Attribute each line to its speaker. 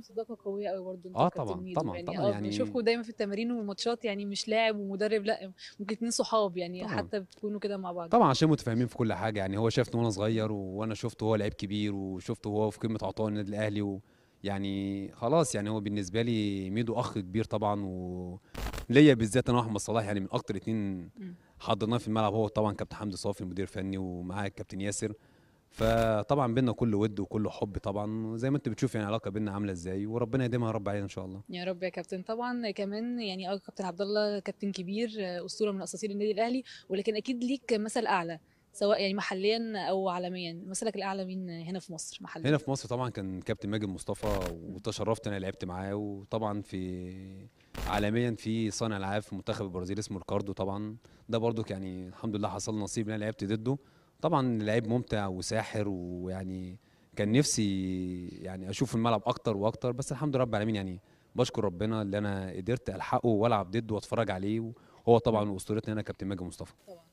Speaker 1: بينكم صداقه قويه قوي برضه اه طبعا طبعا يعني طبعا آه، يعني بنشوفكم دايما في التمارين والماتشات يعني مش لاعب ومدرب لا ممكن اتنين صحاب يعني طبعًا. حتى بتكونوا كده مع بعض طبعا
Speaker 2: عشان متفاهمين في كل حاجه يعني هو شافني وانا صغير وانا شفته هو لعيب كبير وشفته هو في قمه عطاء النادي الاهلي و... يعني خلاص يعني هو بالنسبه لي ميدو اخ كبير طبعا وليا بالذات انا واحمد صلاح يعني من اكتر اتنين حضرناه في الملعب هو طبعا كابتن حمدي صافي المدير الفني ومعاه الكابتن ياسر فطبعا بينا كل ود وكل حب طبعا زي ما انت بتشوف يعني العلاقه بينا عامله ازاي وربنا يديمها يا رب علينا ان شاء الله
Speaker 1: يا رب يا كابتن طبعا كمان يعني اه كابتن عبد الله كابتن كبير آه، اسطوره من اساطير النادي الاهلي ولكن اكيد ليك مثل اعلى سواء يعني محليا او عالميا مثلك الاعلى مين هنا في مصر محليا هنا
Speaker 2: في مصر طبعا كان كابتن ماجد مصطفى وتشرفت انا لعبت معاه وطبعا في عالميا في صانع العاب في منتخب البرازيل اسمه ريكاردو طبعا ده برضو يعني الحمد لله حصل نصيب ان انا لعبت ضده طبعا لعيب ممتع وساحر ويعني كان نفسي يعني اشوف الملعب اكتر واكتر بس الحمد لله رب العالمين يعني بشكر ربنا اللي انا قدرت الحقه والعب ضده واتفرج عليه وهو طبعا اسطورتنا هنا كابتن ماجد مصطفى